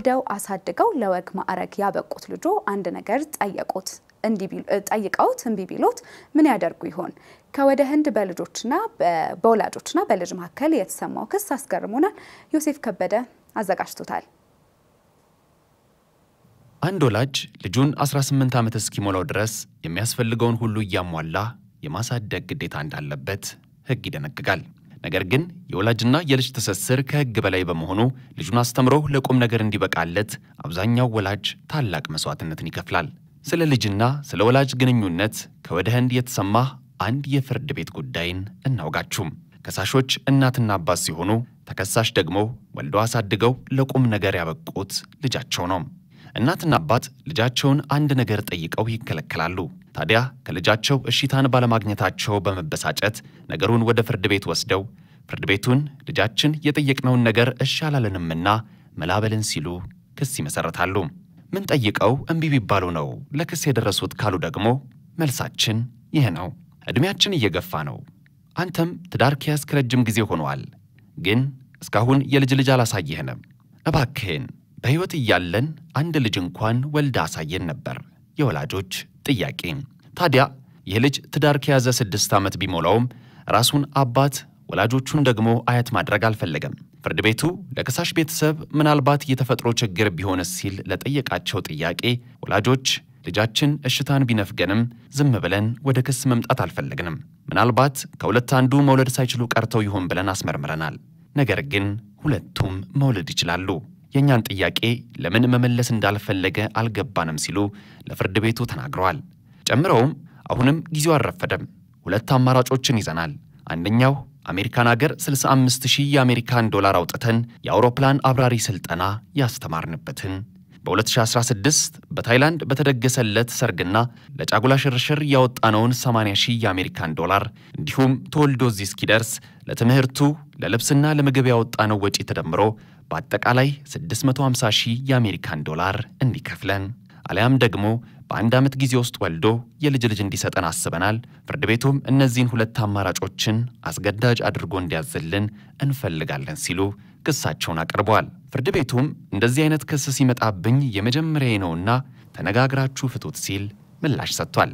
ወልደው አሳድገው ለወግ ማዕረግ ያበቁት ልጆ አንድ ነገር ጠየቁት። ጠይቀውት እምቢ ቢሎት ምን ያደርጉ ይሆን? ከወደ ህንድ በልጆችና በወላጆችና በልጅ መካከል የተሰማው ክስ አስገርሞናል። ዮሴፍ ከበደ አዘጋጅቶታል። አንድ ወላጅ ልጁን 18 ዓመት እስኪሞላው ድረስ የሚያስፈልገውን ሁሉ እያሟላ የማሳደግ ግዴታ እንዳለበት ህግ ይደነግጋል። ነገር ግን የወላጅና የልጅ ትስስር ከሕግ በላይ በመሆኑ ልጁን አስተምሮ ለቁም ነገር እንዲበቃለት አብዛኛው ወላጅ ታላቅ መስዋዕትነትን ይከፍላል። ስለ ልጅና ስለ ወላጅ ግንኙነት ከወደ ህንድ የተሰማ አንድ የፍርድ ቤት ጉዳይን እናውጋችሁም። ከሳሾች እናትና አባት ሲሆኑ ተከሳሽ ደግሞ ወልደው አሳድገው ለቁም ነገር ያበቁት ልጃቸው ነው። እናትና አባት ልጃቸውን አንድ ነገር ጠይቀው ይከለከላሉ። ታዲያ ከልጃቸው እሽታን ባለማግኘታቸው በመበሳጨት ነገሩን ወደ ፍርድ ቤት ወስደው ፍርድ ቤቱን ልጃችን የጠየቅነውን ነገር እሺ አላለንምና መላበልን ሲሉ ክስ ይመሰረታሉ። ምን ጠይቀው እምቢ ቢባሉ ነው ለክስ የደረሱት ካሉ ደግሞ መልሳችን ይህ ነው። ዕድሜያችን እየገፋ ነው። አንተም ትዳር ከያዝክ ረጅም ጊዜ ሆኗል፣ ግን እስካሁን የልጅ ልጅ አላሳየህንም። እባክህን በሕይወት እያለን አንድ ልጅ እንኳን ወልዳ አሳየን ነበር የወላጆች ጥያቄ። ታዲያ ይህ ልጅ ትዳር ከያዘ ስድስት ዓመት ቢሞላውም ራሱን አባት ወላጆቹን ደግሞ አያት ማድረግ አልፈለገም። ፍርድ ቤቱ ለከሳሽ ቤተሰብ ምናልባት የተፈጥሮ ችግር ቢሆንስ ሲል ለጠየቃቸው ጥያቄ ወላጆች ልጃችን እሽታን ቢነፍገንም ዝም ብለን ወደ ክስ መምጣት አልፈለግንም። ምናልባት ከሁለት አንዱ መውለድ ሳይችሉ ቀርተው ይሆን ብለን አስመርምረናል። ነገር ግን ሁለቱም መውለድ ይችላሉ የእኛን ጥያቄ ለምን መመለስ እንዳልፈለገ አልገባንም ሲሉ ለፍርድ ቤቱ ተናግረዋል። ጨምረውም አሁንም ጊዜው አልረፈደም፣ ሁለት አማራጮችን ይዘናል። አንደኛው አሜሪካን አገር 65 ሺህ የአሜሪካን ዶላር አውጥተን የአውሮፕላን አብራሪ ስልጠና ያስተማርንበትን በ2016 በታይላንድ በተደገሰለት ሰርግና ለጫጉላ ሽርሽር ያወጣነውን 80 ሺህ የአሜሪካን ዶላር እንዲሁም ተወልዶ እዚህ እስኪደርስ ለትምህርቱ ለልብስና ለምግብ ያወጣነው ወጪ ተደምሮ በአጠቃላይ 650 ሺህ የአሜሪካን ዶላር እንዲከፍለን አሊያም ደግሞ በአንድ ዓመት ጊዜ ውስጥ ወልዶ የልጅ ልጅ እንዲሰጠን አስበናል። ፍርድ ቤቱም እነዚህን ሁለት አማራጮችን አስገዳጅ አድርጎ እንዲያዝልን እንፈልጋለን ሲሉ ክሳቸውን አቅርበዋል። ፍርድ ቤቱም እንደዚህ አይነት ክስ ሲመጣብኝ የመጀመሪያ ነውና ተነጋግራችሁ ፍቱት ሲል ምላሽ ሰጥቷል።